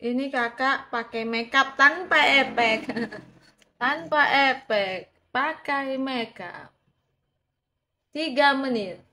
ini kakak pakai makeup tanpa efek tanpa efek pakai makeup 3 menit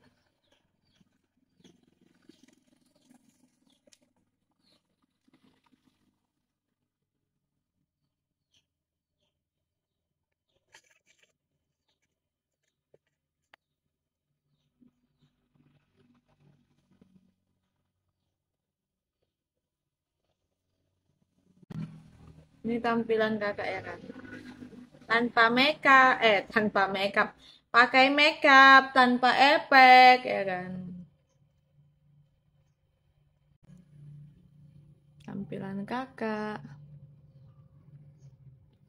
Ini tampilan kakak ya kan. Tanpa makeup, eh tanpa makeup, pakai makeup tanpa efek ya kan. Tampilan kakak.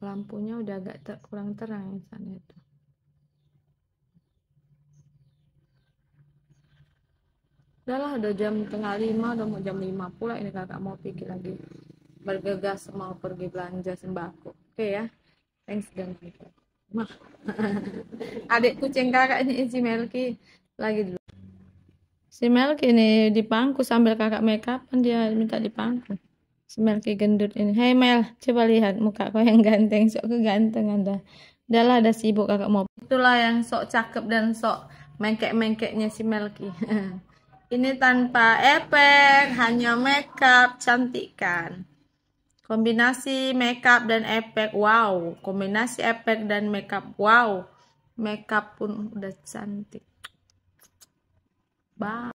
Lampunya udah agak ter kurang terang ya sana ya, itu. Udah udah jam tengah lima, udah mau jam lima pula ini kakak mau pikir lagi bergegas mau pergi belanja sembako oke okay, ya thanks dan mah adik kucing kakak ini si Melki lagi dulu si Melki ini dipangku sambil kakak make kan dia minta dipangku. pangku si Melki gendut ini hey Mel coba lihat muka kau yang ganteng sok keganteng anda adalah ada sibuk kakak mau itulah yang sok cakep dan sok mengkek-mengkeknya si Melki ini tanpa efek hanya makeup kan? Kombinasi makeup dan efek, wow. Kombinasi efek dan makeup, wow. Makeup pun udah cantik. Bye.